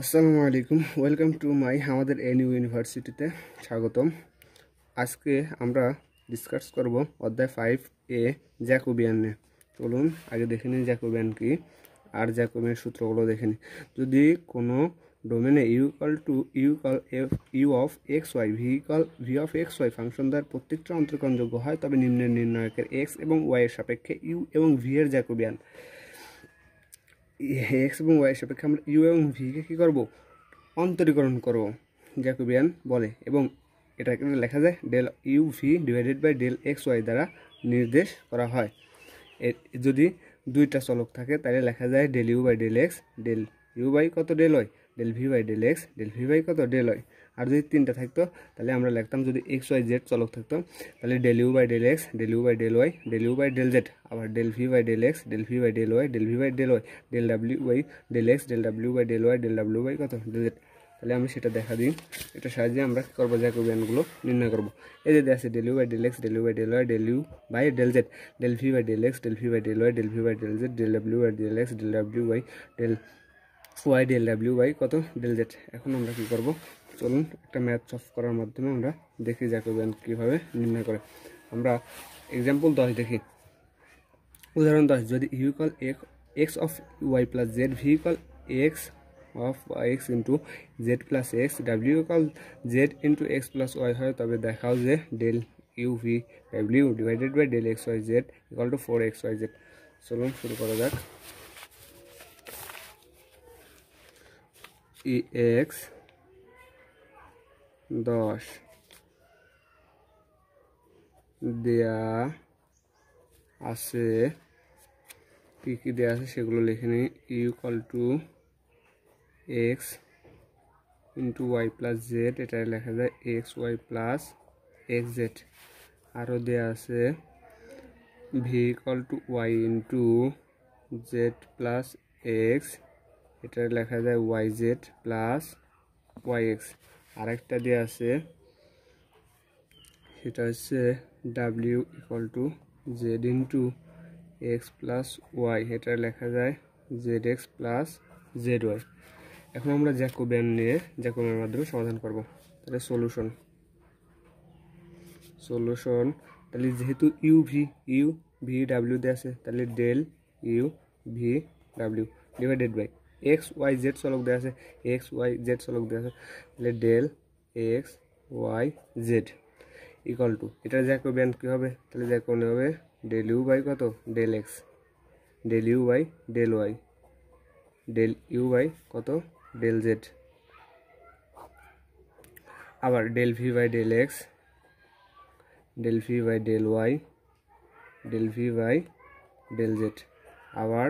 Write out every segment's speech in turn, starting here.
আসসালামু আলাইকুম welcome to my আমাদের ইউ ইউনিভার্সিটিতে স্বাগতম আজকে আমরা ডিসকাস করব অধ্যায় ফাইভ এ জ্যাকোবিয়ান নিয়ে চলুন আগে দেখে নিই জ্যাকোবিয়ান কি আর জ্যাকোবিয়ান সূত্রগুলো দেখে নিন যদি কোনো ডোমেনে u equal to u equal f u of x y v equal v of x y function দ্বারা প্রত্যেকটা অন্তর্কণযোগ্য হয় তবে নিম্নের নির্ণায়কের এক্স এবং ওয়াই এর সাপেক্ষে ইউ এবং ভি এর জ্যাকোবিয়ান এক্স এবং ওয়াই সাপেক্ষে আমরা ইউ এবং ভিকে কী করবো অন্তরীকরণ করবো জ্যাকোবিয়ান বলে এবং এটা এটাকে লেখা যায় del u v divided by del x y দ্বারা নির্দেশ করা হয় যদি দুইটা চলক থাকে তাহলে লেখা যায় del u by del x del u by কত del y del v by del x del v by কত ডেল ওয়াই আর যদি তিনটা থাকতো তাহলে আমরা লিখতাম যদি এক্স ওয়াই জেড চলক থাকতো তাহলে del u by del x del u by del y del u by del Z আবার del v by del x del v by del y del v by del y del W by del x del W by del y del W by কত del Z তাহলে আমি সেটা দেখা দিই এটার সাহায্যে আমরা কী করবো যা জ্যাকোবিয়ানগুলো নির্ণয় করবো এই যে আছে del u by del x del u by del y del u by del Z del v by del x del v by del y del v by del Z del W by del x del W by del y del W by কত del Z এখন আমরা কী করবো চলুন একটা math solve করার মাধ্যমে আমরা দেখি জ্যাকোবিয়ান কীভাবে নির্ণয় করে আমরা এক্সাম্পল দশ দেখি উদাহরণ দশ যদি u equal x of y plus z v equal x of x into z plus x ডাব্লিউকল z into x plus y হয় তবে দেখাও যে ডেল ইউ ভি ডাব্লিউ divided by del x y z equal to four x y z চলুন শুরু করা যাক ই e, এক্স দশ দেয়া আছে কী কী দেওয়া আছে সেগুলো লিখে নিই u equal to x into y plus z এটা লেখা যায় x y plus x z আরও দেওয়া আছে v equal to y into z plus x এটা লেখা যায় y z plus y x আরেকটা দেওয়া আছে সেটা হচ্ছে ডাব্লিউ equal to z to x plus y এটা লেখা যায় z x plus z y এখন আমরা জ্যাকোবিয়ান নিয়ে জ্যাকোবিয়ানের মাধ্যমে সমাধান করব তাহলে সলিউশন সলিউশন তাহলে যেহেতু ইউ ভি ইউ ভি ডাব্লিউ দেওয়া আছে তাহলে ডেল ইউ ভি ডাব্লিউ divided by x y z চলক দেওয়া আছে এক্স ওয়াই জেড চলক দেওয়া আছে তাহলে del x y Z equal two এটা জ্যাকোবিয়ান কী হবে তাহলে জ্যাকোবিয়ান হবে ডেল ইউ বাই কত del x del u by del y del u by কত ডেল জেড আবার del v by del x del v by del y del v by del Z আবার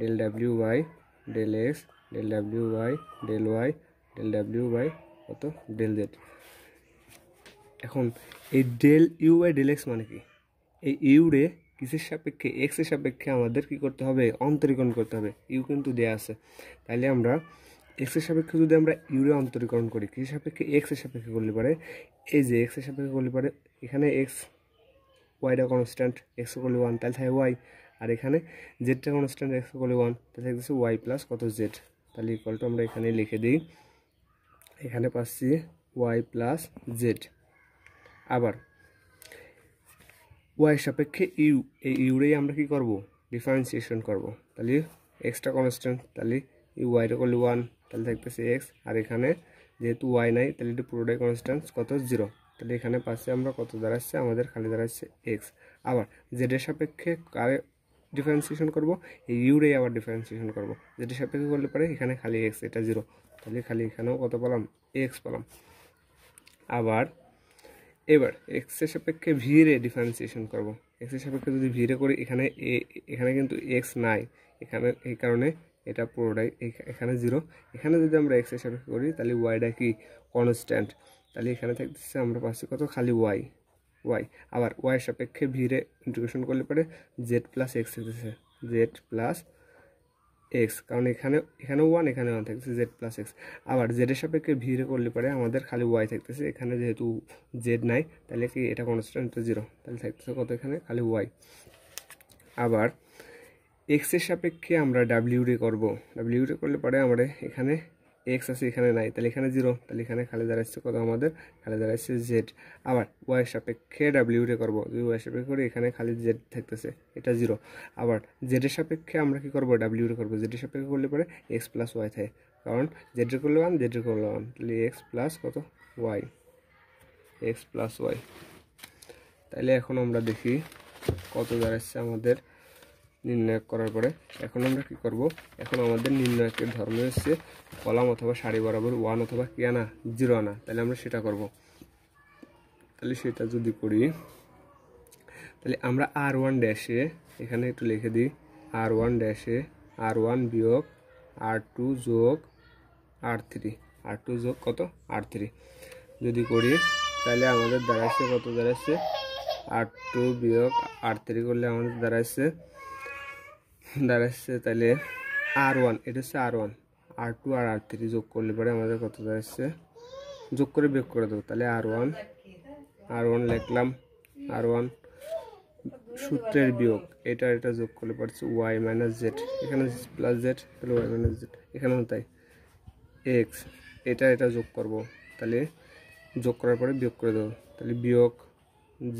del W by del x del W Y del y del W Y কত del Z এখন এই del u by del x মানে কি এই ইউরে কিসের সাপেক্ষে এক্সের সাপেক্ষে আমাদের কি করতে হবে অন্তরীকরণ করতে হবে ইউ কিন্তু দেয়া আছে তাহলে আমরা এক্সের সাপেক্ষে যদি আমরা ইউরে অন্তরীকরণ করি কিসের সাপেক্ষে এক্সের সাপেক্ষে করলে পারে এই যে এক্সের সাপেক্ষে করলে পারে এখানে এক্স ওয়াইটা কনস্ট্যান্ট এক্স করলে ওয়ান তাহলে থাকে ওয়াই আর এখানে জেডটা কনস্ট্যান্ট এক্স করলে ওয়ান তাহলে দেখতেছি ওয়াই প্লাস কত জেড তাহলে ইকুয়াল টু আমরা এখানে লিখে দিই এখানে পাচ্ছি ওয়াই প্লাস জেড আবার ওয়াই সাপেক্ষে ইউ এই ইউরেই আমরা কি করব ডিফারেন্সিয়েশন করব তাহলে এক্সট্রা কনস্ট্যান্ট তাহলে ওয়াই ওয়াইটা করলে ওয়ান তাহলে থাকতেছে এক্স আর এখানে যেহেতু ওয়াই নাই তাহলে এটা পুরোটাই কনস্ট্যান্ট কত জিরো তাহলে এখানে পাশে আমরা কত দাঁড়াচ্ছে আমাদের খালি দাঁড়াচ্ছে এক্স আবার জেডের সাপেক্ষে কারে ডিফারেন্সিয়েশন করব এই ইউরে আবার ডিফারেন্সিয়েশন করব যেটা সাপেক্ষে করলে পারে এখানে খালি এক্স এটা জিরো তাহলে খালি এখানেও কত পেলাম এক্স পেলাম আবার এবার এক্সের সাপেক্ষে ভি রে ডিফারেন্সিয়েশন করব এক্সের সাপেক্ষে যদি ভি রে করি এখানে এখানে কিন্তু এক্স নাই এখানে এই কারণে এটা পুরোটাই এখানে জিরো এখানে যদি আমরা এক্সের সাপেক্ষে করি তাহলে ওয়াইটা কি কনস্ট্যান্ট তাহলে এখানে থাকতেছে আমরা পাচ্ছি কত খালি ওয়াই ওয়াই আবার ওয়াই সাপেক্ষে ভিড়ে ইন্টিগ্রেশন করলে পরে জেড প্লাস এক্স এসেছে জেড প্লাস এক্স কারণ এখানে এখানে ওয়ান এখানে ওয়ান থাকতেছে জেড প্লাস এক্স আবার জেডের সাপেক্ষে ভিড়ে করলে পরে আমাদের খালি ওয়াই থাকতেছে এখানে যেহেতু জেড নাই তাহলে কি এটা কনস্ট্যান্ট জিরো তাহলে থাকতেছে কত এখানে খালি ওয়াই আবার এক্সের সাপেক্ষে আমরা ডাব্লিউ ডে করবো ডাব্লিউ ডে করলে পরে আমরা এখানে এক্স আছে এখানে নাই তাহলে এখানে জিরো তাহলে এখানে খালি দাঁড়াচ্ছে কত আমাদের খালি দাঁড়াচ্ছে জেড আবার ওয়াই সাপেক্ষে ডাব্লিউটে করবো যদি ওয়াই সাপেক্ষে করি এখানে খালি জেড থাকতেছে এটা জিরো আবার জেডের সাপেক্ষে আমরা কী করবো ডাব্লিউটে করবো জেডের সাপেক্ষে করলে পরে এক্স প্লাস ওয়াই থাকে কারণ জেডের করলে ওয়ান জেডের করলে ওয়ান তাহলে এক্স প্লাস কত ওয়াই এক্স প্লাস ওয়াই তাহলে এখন আমরা দেখি কত দাঁড়াচ্ছে আমাদের নির্ণায়ক করার পরে এখন আমরা কি করব এখন আমাদের নির্ণায়কের ধর্ম হচ্ছে কলাম অথবা শাড়ি বরাবর ওয়ান অথবা কি আনা জিরো আনা তাহলে আমরা সেটা করব তাহলে সেটা যদি করি তাহলে আমরা আর ওয়ান ড্যাশে এখানে একটু লিখে দিই আর ওয়ান ড্যাশে আর ওয়ান বিয়োগ আর টু যোগ আর থ্রি আর টু যোগ কত আর থ্রি যদি করি তাহলে আমাদের দাঁড়াচ্ছে কত দাঁড়াচ্ছে আর টু বিয়োগ আর থ্রি করলে আমাদের দাঁড়াচ্ছে দাঁড়াচ্ছে তাহলে আর ওয়ান এটা হচ্ছে আর ওয়ান আর টু আর আর থ্রি যোগ করলে পরে আমাদের কত দাঁড়াচ্ছে যোগ করে বেগ করে দেবো তাহলে আর ওয়ান আর ওয়ান লিখলাম আর ওয়ান সূত্রের বিয়োগ এটা এটা যোগ করলে পারছি ওয়াই মাইনাস জেড এখানে প্লাস জেড তাহলে ওয়াই মাইনাস জেড এখানেও তাই এক্স এটা এটা যোগ করব তাহলে যোগ করার পরে বিয়োগ করে দেবো তাহলে বিয়োগ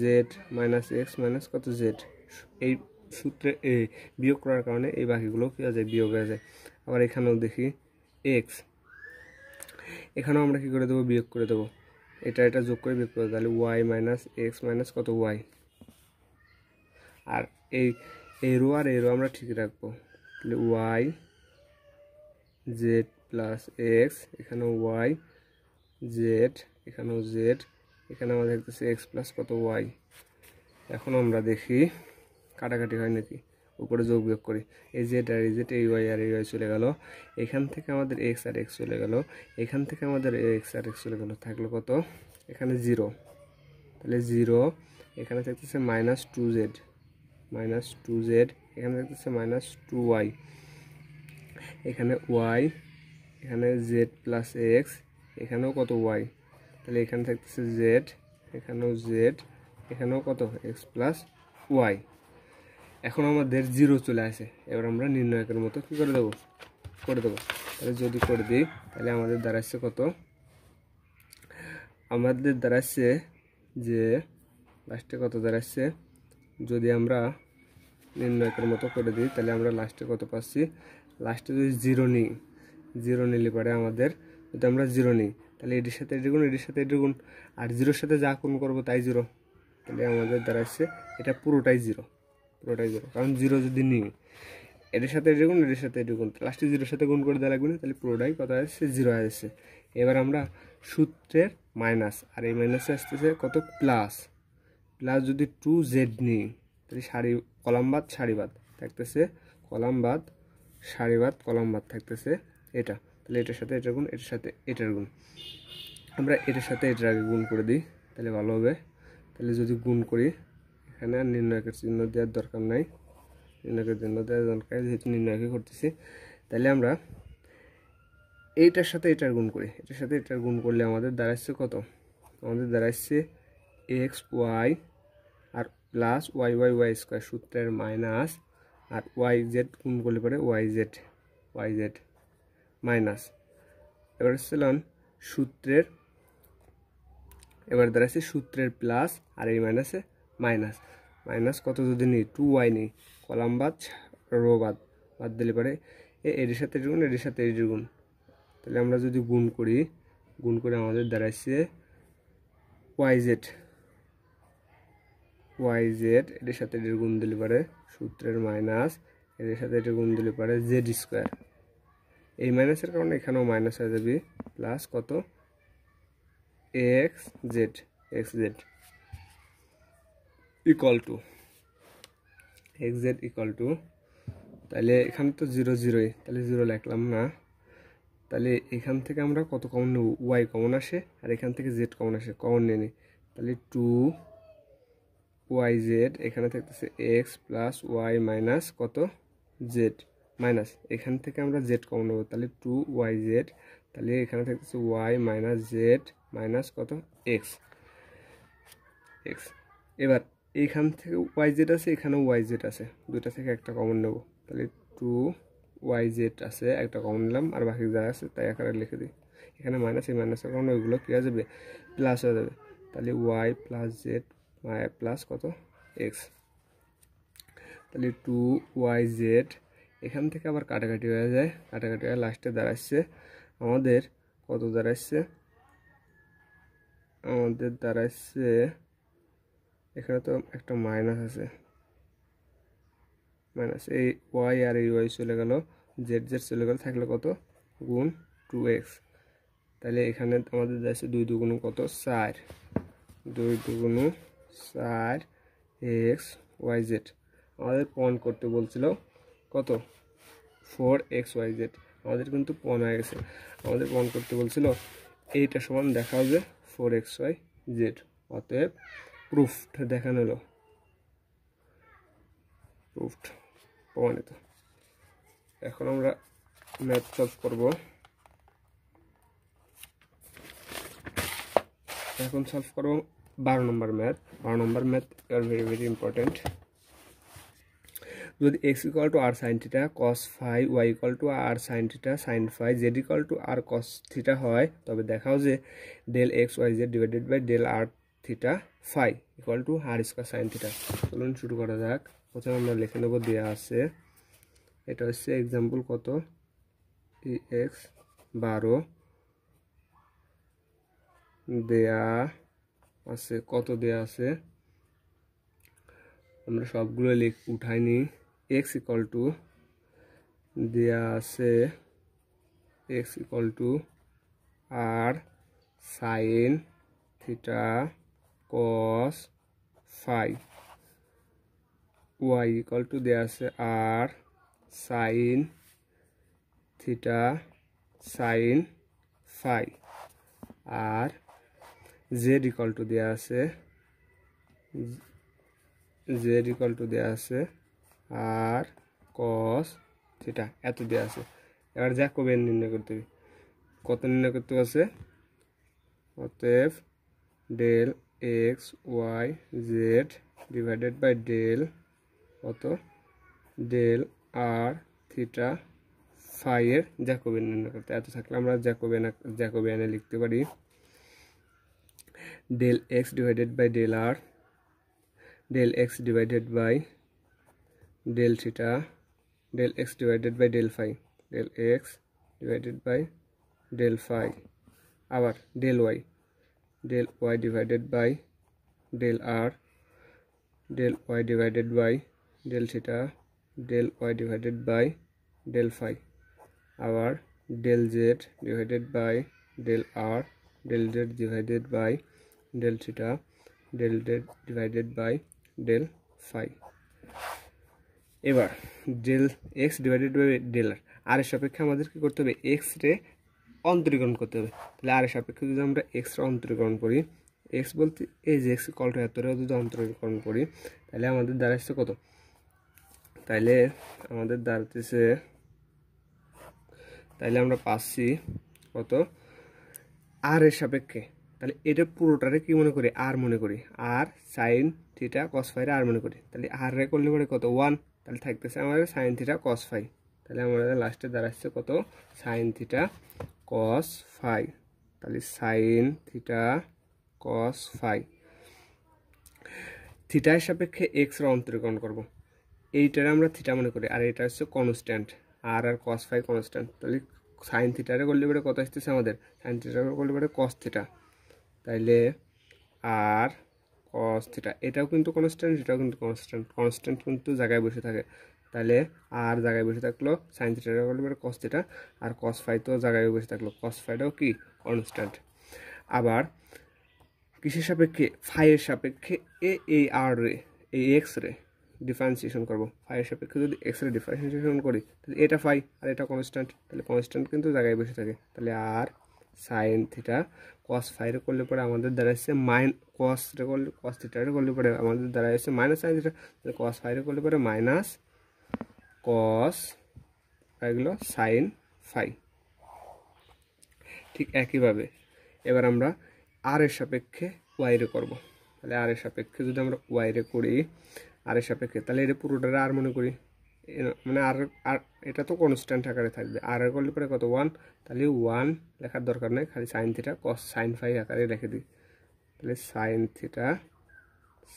জেড মাইনাস এক্স মাইনাস কত জেড এই সূত্রে এ বিয়োগ করার কারণে এই বাকিগুলো কী হয়ে যায় বিয়োগ হয়ে যায় আবার এখানেও দেখি এক্স এখানেও আমরা কী করে দেবো বিয়োগ করে দেবো এটা এটা যোগ করে বিয়োগ করে তাহলে ওয়াই মাইনাস এক্স মাইনাস কত ওয়াই আর এই এই রো আর এই রো আমরা ঠিক রাখবো তাহলে ওয়াই জেড প্লাস এক্স এখানেও ওয়াই জেড এখানেও জেড এখানে আমাদের দেখতেছি এক্স প্লাস কত ওয়াই এখন আমরা দেখি কাটাকাটি হয় নাকি উপরে যোগ বিয়োগ করি এই জেড আর এই জেড এই ওয়াই আর এই ওয়াই চলে গেল এখান থেকে আমাদের এক্স আর এক্স চলে গেল এখান থেকে আমাদের এক্স আর এক্স চলে গেল থাকলো কত এখানে জিরো তাহলে জিরো এখানে থাকতেছে minus two z minus two z এখানে থাকতেছে মাইনাস টু ওয়াই এখানে ওয়াই এখানে জেড প্লাস এক্স এখানেও কত ওয়াই তাহলে এখানে থাকতেছে জেড এখানেও জেড এখানেও কত এক্স প্লাস ওয়াই এখন আমাদের জিরো চলে আসে এবার আমরা নির্ণায়কের মতো কী করে দেবো করে দেবো তাহলে যদি করে দিই তাহলে আমাদের দাঁড়াচ্ছে কত আমাদের দাঁড়াচ্ছে যে লাস্টে কত দাঁড়াচ্ছে যদি আমরা নির্ণায়কের মতো করে দিই তাহলে আমরা লাস্টে কত পাচ্ছি লাস্টে যদি জিরো নিই জিরো নিলে পারে আমাদের যদি আমরা জিরো নিই তাহলে এটির সাথে এটি গুণ এটির সাথে এটি গুণ আর জিরোর সাথে যা কোন করবো তাই জিরো তাহলে আমাদের দাঁড়াচ্ছে এটা পুরোটাই জিরো পুরোটাই জিরো কারণ জিরো যদি নিই এটার সাথে এটা গুণ এটার সাথে এটা গুণ লাস্টে জিরোর সাথে গুণ করে দেওয়া লাগবে না তাহলে পুরোটাই কত আসছে জিরো আসছে এবার আমরা সূত্রের মাইনাস আর এই মাইনাসে আসতেছে কত প্লাস প্লাস যদি টু জেড নিই তাহলে সারি কলামবাদ সারিবাদ থাকতেছে কলামবাদ সারিবাদ কলামবাদ থাকতেছে এটা তাহলে এটার সাথে এটা গুণ এটার সাথে এটার গুণ আমরা এটার সাথে এটার আগে গুণ করে দিই তাহলে ভালো হবে তাহলে যদি গুণ করি এখানে আর নির্ণয়কের চিহ্ন দেওয়ার দরকার নাই নির্ণয়কের চিহ্ন দেওয়ার দরকার যেহেতু নির্ণয়কে করতেছি তাহলে আমরা এইটার সাথে এটার গুণ করি এটার সাথে এটার গুণ করলে আমাদের দাঁড়াচ্ছে কত আমাদের দাঁড়াচ্ছে এক্স ওয়াই আর plus y y y square সূত্রের মাইনাস আর ওয়াই জেড গুণ করলে পারে y z y z minus এবার ছিলাম সূত্রের এবার দাঁড়াচ্ছে সূত্রের প্লাস আর এই মাইনাসে মাইনাস মাইনাস কত যদি নিই টু ওয়াই নিই কলাম বাদ রো বাদ বাদ দিলে পারে এর সাথে এর গুণ এর সাথে এটির গুণ তাহলে আমরা যদি গুণ করি গুণ করে আমাদের দাঁড়াইছে ওয়াই জেড ওয়াই জেড এটির সাথে এটির গুণ দিলে পারে সূত্রের মাইনাস এটার সাথে এটি গুণ দিলে পারে জেড স্কোয়ার এই মাইনাসের কারণে এখানেও মাইনাস হয়ে যাবে প্লাস কত x z x z equal to x z equal to তাহলে এখানে তো জিরো জিরোই তাহলে জিরো লিখলাম না তাহলে এখান থেকে আমরা কত কমন নেব ওয়াই কমন আসে আর এখান থেকে জেড কমন আসে কমন নিয়ে তাহলে টু ওয়াই জেড এখানে থাকতেছে এক্স প্লাস ওয়াই মাইনাস কত জেড মাইনাস এখান থেকে আমরা জেড কমন নেবো তাহলে টু ওয়াই জেড তাহলে এখানে থাকতেছে ওয়াই মাইনাস জেড মাইনাস কত এক্স এক্স এবার এইখান থেকে ওয়াই জেড আছে এখানেও ওয়াই জেড আছে দুটা থেকে একটা কমন নেব তাহলে টু ওয়াই জেড আছে একটা কমন নিলাম আর বাকি যা আছে তাই আকারে লিখে দিই এখানে মাইনাস এই মাইনাসের কারণে ওইগুলো কী হয়ে যাবে প্লাস হয়ে যাবে তাহলে y plus z y plus কত এক্স তাহলে টু ওয়াই জেড এখান থেকে আবার কাটাকাটি হয়ে যায় কাটাকাটি হয়ে লাস্টে দাঁড়াচ্ছে আমাদের কত দাঁড়াচ্ছে আমাদের দাঁড়াচ্ছে এখানে তো একটা মাইনাস আছে মাইনাস এই ওয়াই আর এই ওয়াই চলে গেল জেড জেড চলে গেল থাকলে কত গুণ টু এক্স তাহলে এখানে আমাদের যাচ্ছে দুই দুগুণ কত চার দুই দুগুণ চার এক্স ওয়াই জেড আমাদের পন করতে বলছিল কত ফোর এক্স ওয়াই জেড আমাদের কিন্তু পন হয়ে গেছে আমাদের পন করতে বলছিল এইটা সমান দেখা যে ফোর এক্স ওয়াই জেড অতএব প্রুফড দেখানো নিল প্রুফড প্রমাণিত এখন আমরা ম্যাথ সলভ করব এখন সলভ করব বারো নম্বর ম্যাথ বারো নম্বর ম্যাথ আর ভেরি ভেরি ইম্পর্টেন্ট যদি x equal to r sin theta cos phi y equal to r sin theta sin phi z equal to r cos theta হয় তবে দেখাও যে del x y z divided by del r theta phi equal to r square sin theta চলুন শুরু করা যাক প্রথমে আমরা লিখে নেবো দেওয়া আছে এটা হচ্ছে এক্সাম্পল কত ই এক্স বারো দেয়া আছে কত দেয়া আছে আমরা সবগুলো লিখ উঠাইনি এক্স ইকল টু দেয়া আছে x equal to r sin theta cos phi y equal to দেয়া আছে r sin theta sin phi r z equal to দেয়া আছে z equal to দেয়া আছে r cos theta at the আছে এবার যা কবে নির্ণয় করতে হবে কত নির্ণয় করতে আছে অতএব del x y z divided by del কত ডেল আর থিটা ফাইয়ের জ্যাকোবিয়ান নির্ণয় করতে এত থাকলে আমরা জ্যাকোবিয়ান জ্যাকোবিয়ানে লিখতে পারি del x divided by del r del x divided by del theta del x divided by del phi del x divided by del phi আবার del y del y divided by del r del y divided by del theta del y divided by del phi our del z divided by del r del z divided by del theta del z divided by del phi এবার del x divided by del r এর সাপেক্ষে আমাদের কি করতে হবে X ray অন্তরীকরণ করতে হবে তাহলে আর সাপেক্ষে যদি আমরা এক্সটা অন্তরীকরণ করি এক্স বলতে এই যে এক্স কল এতটাও যদি অন্তরীকরণ করি তাহলে আমাদের দাঁড়াচ্ছে কত তাইলে আমাদের দাঁড়াতেছে তাইলে আমরা পাচ্ছি কত আর এর সাপেক্ষে তাহলে এটা পুরোটারে কি মনে করি আর মনে করি আর সাইন থিটা কস ফাইরে আর মনে করি তাহলে আর রে করলে পরে কত ওয়ান তাহলে থাকতেছে আমাদের সাইন থিটা কস ফাই তাহলে আমাদের লাস্টে দাঁড়াচ্ছে কত সাইন থিটা কস ফাই তাহলে সাইন থিটা কস ফাই থিটার সাপেক্ষে এক্সরা অন্তরীকরণ করব এইটার আমরা থিটা মনে করি আর এটা হচ্ছে কনস্ট্যান্ট আর আর কস ফাই কনস্ট্যান্ট তাহলে সাইন থিটারে করলে পরে কত আসতেছে আমাদের সাইন থিটারে করলে পরে কস থিটা তাইলে আর কস থিটা এটাও কিন্তু কনস্ট্যান্ট এটাও কিন্তু কনস্ট্যান্ট কনস্ট্যান্ট কিন্তু জায়গায় বসে থাকে তাহলে আর জায়গায় বসে থাকলো sin theta equal cos theta r cos phi তো জায়গায় বসে থাকলো কস ফাইটাও কি কনস্ট্যান্ট আবার কিসের সাপেক্ষে ফাইয়ের সাপেক্ষে এ এ আর রে এই এক্স রে ডিফারেন্সিয়েশন করবো ফাইয়ের সাপেক্ষে যদি এক্স রে ডিফারেন্সিয়েশন করি তাহলে এটা ফাই আর এটা কনস্ট্যান্ট তাহলে কনস্ট্যান্ট কিন্তু জায়গায় বসে থাকে তাহলে আর সাইন থিটা কস ফাইরে করলে পরে আমাদের দ্বারা এসছে মাইন কস রে করলে কস থিটারে করলে পরে আমাদের দ্বারা এসছে মাইনাস সাইন থিটা তাহলে কস ফাইরে করলে পরে মাইনাস কস আর এগুলো সাইন ফাই ঠিক একইভাবে এবার আমরা আর এর সাপেক্ষে ওয়াইরে করব তাহলে আর এর সাপেক্ষে যদি আমরা ওয়াইরে করি আর এর সাপেক্ষে তাহলে এটা পুরোটা আর মনে করি মানে আর আর এটা তো কনস্ট্যান্ট আকারে থাকবে আর এর করলে পরে কত ওয়ান তাহলে ওয়ান লেখার দরকার নেই খালি sin theta cos sin phi আকারে রেখে দিই তাহলে সাইন থিটা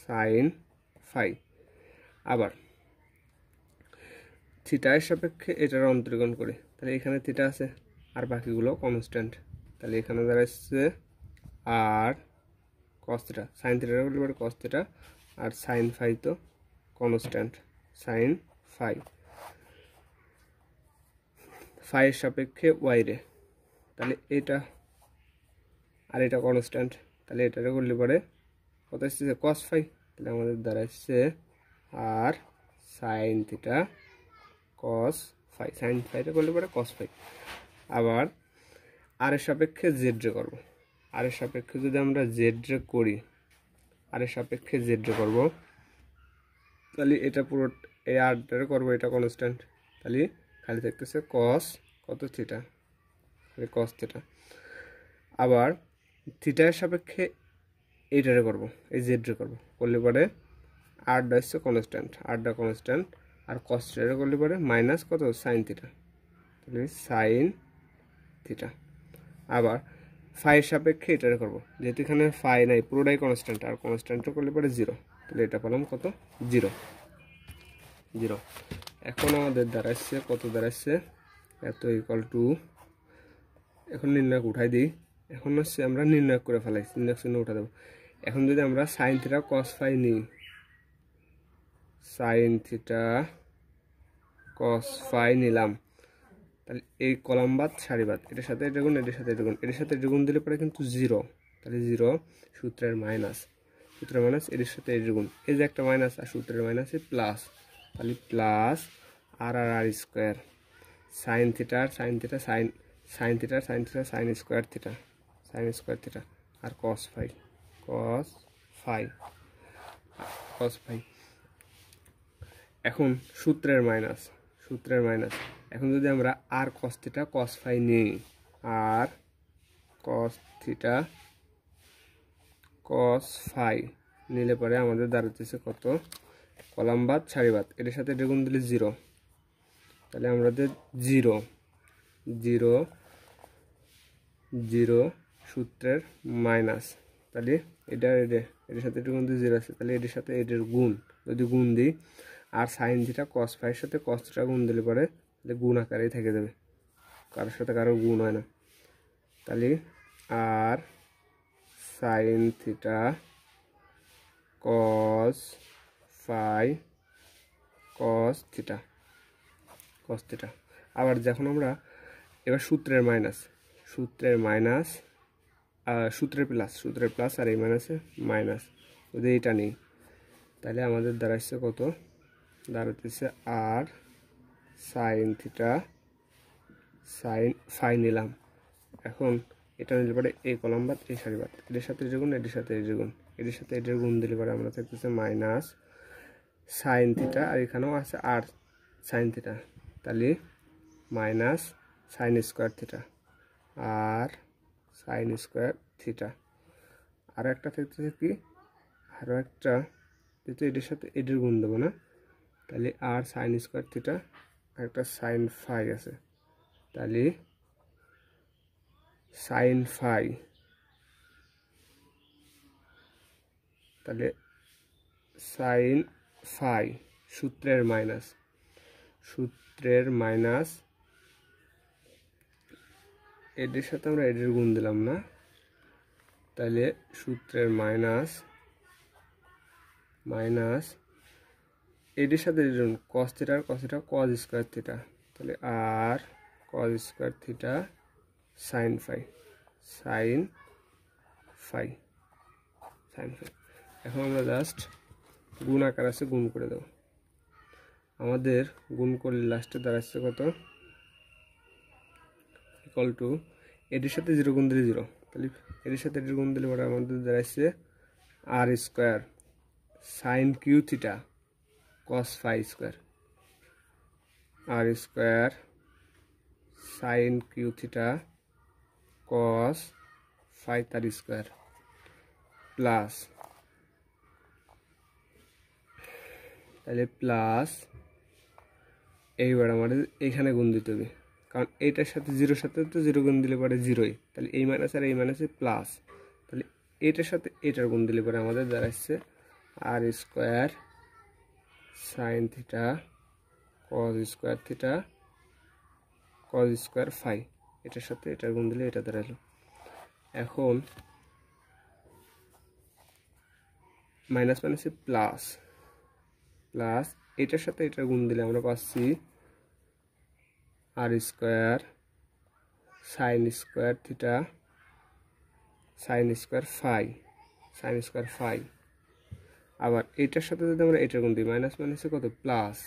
সাইন ফাই আবার থিটার সাপেক্ষে এটার অন্তর্গণ করি তাহলে এখানে থিটা আছে আর বাকিগুলো কনস্ট্যান্ট তাহলে এখানে দাঁড়াচ্ছে আর কস্তেটা সাইন থিটা বলতে পারে কস্তেটা আর সাইন ফাই তো কনস্ট্যান্ট সাইন ফাই ফাইয়ের সাপেক্ষে ওয়াইরে তাহলে এটা আর এটা কনস্ট্যান্ট তাহলে এটারে করলে পরে কত আসছে কস ফাই তাহলে আমাদের দ্বারা r sin theta cos phi sin ফাইটা করলে পরে কস ফাই আবার আর এর সাপেক্ষে জেড রে করবো আর এর সাপেক্ষে যদি আমরা জেড রে করি আর এর সাপেক্ষে জেড রে করবো তাহলে এটা পুরো এই আরটারে করবো এটা কনস্ট্যান্ট তাহলে খালি থাকতেছে কস কত থিটা খালি কস থিটা আবার থিটার সাপেক্ষে এইটারে করবো এই জেড রে করবো করলে পরে আর ডা হচ্ছে কনস্ট্যান্ট আর ডা কনস্ট্যান্ট আর কস করলে পরে মাইনাস কত সাইন থিটা তাহলে সাইন থিটা আবার ফাইয়ের সাপেক্ষে এটা করবো যেহেতু এখানে ফাই নাই পুরোটাই কনস্ট্যান্ট আর কনস্ট্যান্টও করলে পরে জিরো তাহলে এটা পেলাম কত জিরো জিরো এখন আমাদের দাঁড়াচ্ছে কত দাঁড়াচ্ছে এত ইকাল টু এখন নির্ণায়ক উঠাই দিই এখন হচ্ছে আমরা নির্ণায়ক করে ফেলাইছি নির্ণায়ক চিহ্ন উঠা দেবো এখন যদি আমরা সাইন থিটা কস ফাই নিই সাইন থিটা কস ফাই নিলাম তাহলে এই কলাম বাদ সারি বাদ এটার সাথে এটা গুণ এটার সাথে এটা গুণ এটার সাথে এটা গুণ দিলে পরে কিন্তু জিরো তাহলে জিরো সূত্রের মাইনাস সূত্রের মাইনাস এটার সাথে এটার গুণ এই যে একটা মাইনাস আর সূত্রের মাইনাসে প্লাস তাহলে প্লাস আর আর আর স্কোয়ার সাইন থিটার সাইন থিটা সাইন সাইন থিটার sin theta sin square theta sin square theta r cos phi cos phi cos phi এখন সূত্রের মাইনাস সূত্রের মাইনাস এখন যদি আমরা আর কস থিটা কস ফাই নিই আর কস থিটা কস ফাই নিলে পরে আমাদের দাঁড়াতেছে কত কলাম বাদ সারি বাদ এটার সাথে এটা গুণ দিলে জিরো তাহলে আমাদের জিরো জিরো জিরো সূত্রের মাইনাস তাহলে এটা এটা এটার সাথে এটা গুণ দিয়ে জিরো আছে তাহলে এটার সাথে এটার গুণ যদি গুণ দিই আর সাইন যেটা কস ফাইয়ের সাথে কস গুণ দিলে পরে তাহলে গুণ আকারেই থেকে যাবে কারোর সাথে কারোর গুণ হয় না তাহলে r sin theta cos phi cos theta cos theta আবার যখন আমরা এবার সূত্রের মাইনাস সূত্রের মাইনাস সূত্রের প্লাস সূত্রের প্লাস আর এই মাইনাসে মাইনাস যদি এটা নেই তাহলে আমাদের দ্বারা কত দাঁড়াতেছে r sin theta sin sin নিলাম এখন এটা নিলে পারে এ কলম বাদ এ সারি বাদ এটির সাথে এটি গুণ এটির সাথে এটি গুণ এটির সাথে এটির গুণ দিলে পারে আমরা থাকতেছে মাইনাস সাইন থিটা আর এখানেও আছে আর সাইন থিটা তাহলে minus sin square theta r sin square theta r একটা থাকতেছে কি আরও একটা যেহেতু এটির সাথে এটির গুণ দেবো না তাহলে আর সাইন স্কোয়ার থিটা একটা সাইন ফাই আছে তাহলে সাইন ফাই তাহলে সাইন ফাই সূত্রের মাইনাস সূত্রের মাইনাস এটির সাথে আমরা এটির গুণ দিলাম না তাহলে সূত্রের মাইনাস মাইনাস এটির সাথে ধরুন cos theta r cos theta cos square theta তাহলে r cos square theta sin phi sin phi sin phi এখন আমরা জাস্ট গুণ আকার আছে গুণ করে দেব আমাদের গুণ করলে লাস্টে দাঁড়াচ্ছে কত ইকল টু এটির সাথে জিরো গুণ দিলে জিরো তাহলে এটির সাথে এটির গুণ দিলে ওটা আমাদের দাঁড়াচ্ছে r square sin cube theta cos phi square r square sin q theta cos phi theta square plus তাহলে প্লাস এইবার আমাদের এখানে গুণ দিতে হবে কারণ এটার সাথে জিরোর সাথে তো জিরো গুণ দিলে পরে জিরোই তাহলে এই মাইনাস আর এই মাইনাসে প্লাস তাহলে এটার সাথে এটার গুণ দিলে পরে আমাদের দাঁড়াচ্ছে r square sin theta cos square theta cos square phi এটার সাথে এটার গুণ দিলে এটা দাঁড়ালো এখন মাইনাস মাইনাসে প্লাস প্লাস এটার সাথে এটার গুণ দিলে আমরা পাচ্ছি r square sin square theta sin square phi sin square phi আবার এইটার সাথে যদি আমরা এটার গুণ দিই মাইনাস হচ্ছে কত plus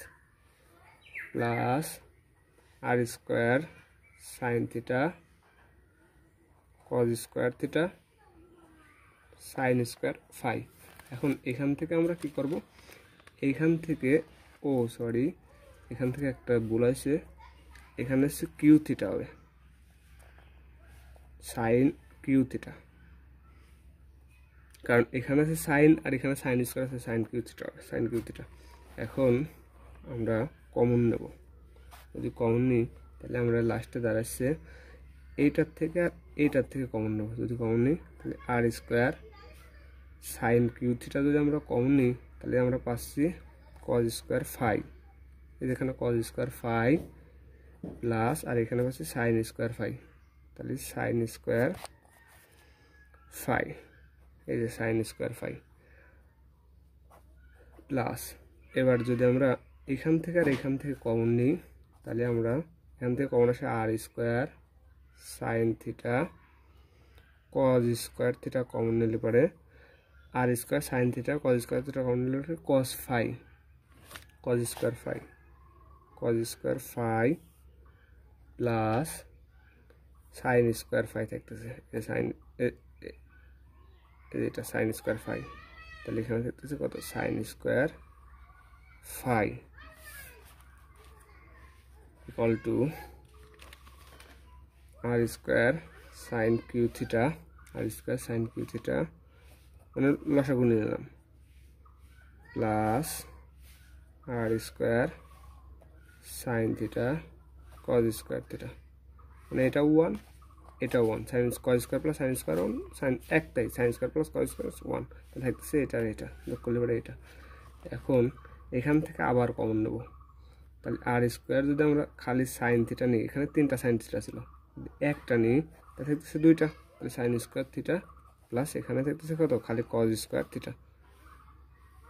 plus r square sin theta cos square theta sin square phi এখন এখান থেকে আমরা কি করব এইখান থেকে ও সরি এখান থেকে একটা ভুল আছে এখানে হচ্ছে কিউ থিটা হবে সাইন কিউ থিটা কারণ এখানে আছে সাইন আর এখানে সাইন স্কোয়ার আছে সাইন কিউ সাইন কিউটিটা এখন আমরা কমন নেব যদি কমন নিই তাহলে আমরা লাস্টে দাঁড়াচ্ছে এইটার থেকে আর এইটার থেকে কমন নেব যদি কমন নিই তাহলে আর স্কোয়ার সাইন কিউ যদি আমরা কমন নিই তাহলে আমরা পাচ্ছি কজ স্কোয়ার ফাই এখানে কজ স্কোয়ার ফাই প্লাস আর এখানে পাচ্ছি সাইন স্কোয়ার ফাই তাহলে সাইন স্কোয়ার ফাই এই যে সাইন স্কোয়ার ফাই প্লাস এবার যদি আমরা এখান থেকে আর এখান থেকে কমন নিই তাহলে আমরা এখান থেকে কমন আসে r square sin theta cos square theta common নিলে পরে r square sin theta cos square theta common নিলে পরে cos phi cos square phi cos square phi plus sin square phi থাকতেছে সাইন এটা সাইন স্কোয়ার ফাই তাহলে এখানে থাকতেছে কত sin square phi equal to r square sin cube theta r square sin cube theta মানে লসাগু নিয়ে নিলাম plus r square sin theta cos square theta মানে এটা ওয়ান এটা one sin square square plus sin square one sin একটাই sin square plus square square one তাহলে থাকতেছে এটা আর এটা যোগ করলে পরে এটা এখন এখান থেকে আবার কমন নেব তাহলে আর স্কোয়ার যদি আমরা খালি সাইন থিটা নিই এখানে তিনটা সাইন থিটা ছিল একটা নিই তা থাকতেছে দুইটা তাহলে সাইন স্কোয়ার থিটা প্লাস এখানে থাকতেছে কত খালি কজ স্কোয়ার থিটা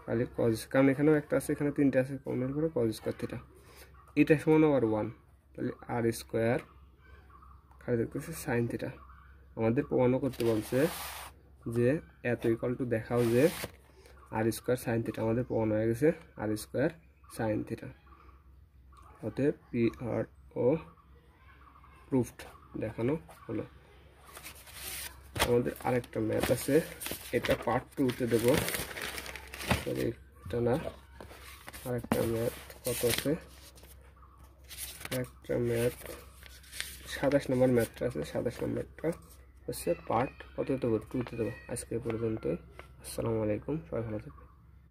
খালি কজ কারণ এখানেও একটা আছে এখানে তিনটা আছে কমনের পরে কজ স্কোয়ার থিটা এটা সমান আবার ওয়ান তাহলে আর স্কোয়ার এখানে দেখতেছে সাইন থিটা আমাদের প্রমাণও করতে বলছে যে এত ইকাল টু দেখাও যে আর স্কোয়ার সাইন থিটা আমাদের প্রমাণ হয়ে গেছে আর স্কোয়ার সাইন থিটা অতএব পি আর ও প্রুফড দেখানো হলো আমাদের আরেকটা ম্যাথ আছে এটা পার্ট টুতে দেবো সরি এটা না আরেকটা ম্যাথ কত আছে একটা ম্যাথ সাতাশ নম্বর ম্যাথটা আছে সাতাশ নম্বরটা হচ্ছে পার্ট কত দেবো টুতে দেবো আজকে পর্যন্তই আসসালামু আলাইকুম সবাই ভালো থাকবে